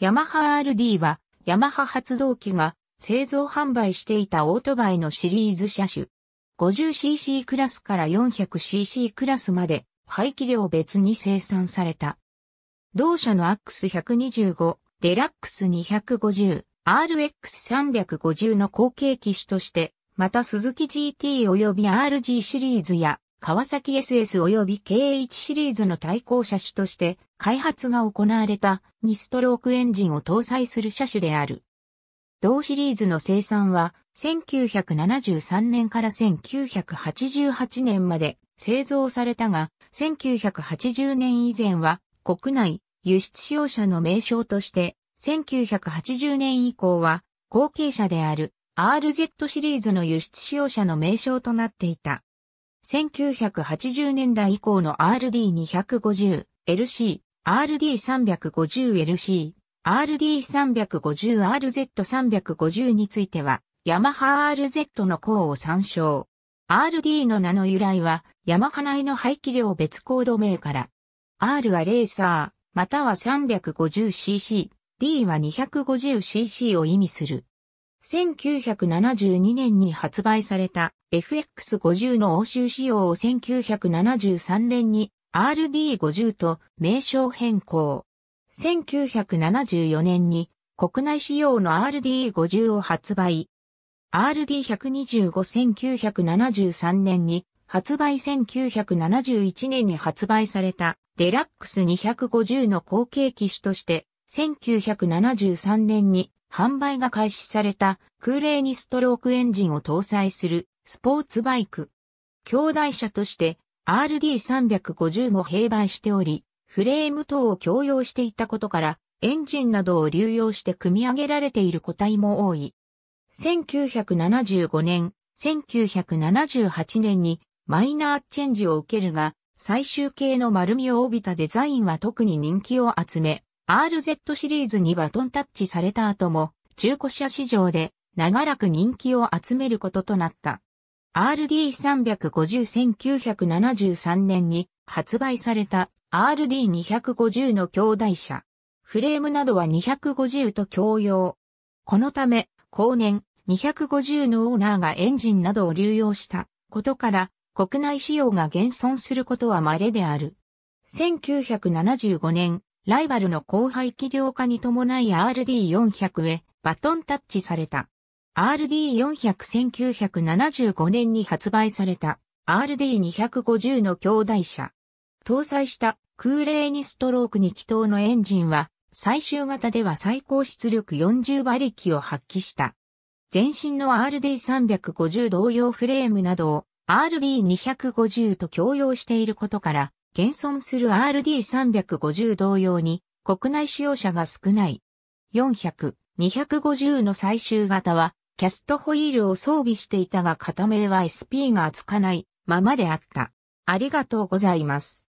ヤマハ RD は、ヤマハ発動機が製造販売していたオートバイのシリーズ車種。50cc クラスから 400cc クラスまで排気量別に生産された。同社のアックス125、デラックス250、RX350 の後継機種として、また鈴木 GT 及び RG シリーズや川崎 SS 及び K1 シリーズの対向車種として開発が行われた2ストロークエンジンを搭載する車種である。同シリーズの生産は1973年から1988年まで製造されたが、1980年以前は国内輸出使用車の名称として、1980年以降は後継者である RZ シリーズの輸出使用車の名称となっていた。1980年代以降の RD250、LC、RD350LC、RD350RZ350 については、ヤマハ RZ の項を参照。RD の名の由来は、ヤマハ内の排気量別コード名から。R はレーサー、または 350cc、D は 250cc を意味する。1972年に発売された FX50 の欧州仕様を1973年に RD50 と名称変更。1974年に国内仕様の RD50 を発売。RD1251973 年に発売1971年に発売されたデラックス250の後継機種として1973年に販売が開始された空冷にストロークエンジンを搭載するスポーツバイク。兄弟車として RD350 も併売しており、フレーム等を共用していたことから、エンジンなどを流用して組み上げられている個体も多い。1975年、1978年にマイナーチェンジを受けるが、最終形の丸みを帯びたデザインは特に人気を集め、RZ シリーズにバトンタッチされた後も、中古車市場で長らく人気を集めることとなった。RD350-1973 年に発売された RD250 の兄弟車。フレームなどは250と共用。このため、後年250のオーナーがエンジンなどを流用したことから、国内仕様が現存することは稀である。1975年、ライバルの後輩機量化に伴い RD400 へバトンタッチされた。RD4001975 年に発売された RD250 の兄弟車。搭載した空冷2ストローク2気筒のエンジンは最終型では最高出力40馬力を発揮した。前身の RD350 同様フレームなどを RD250 と共用していることから現存する RD350 同様に国内使用者が少ない。400、250の最終型はキャストホイールを装備していたが片目は SP がつかないままであった。ありがとうございます。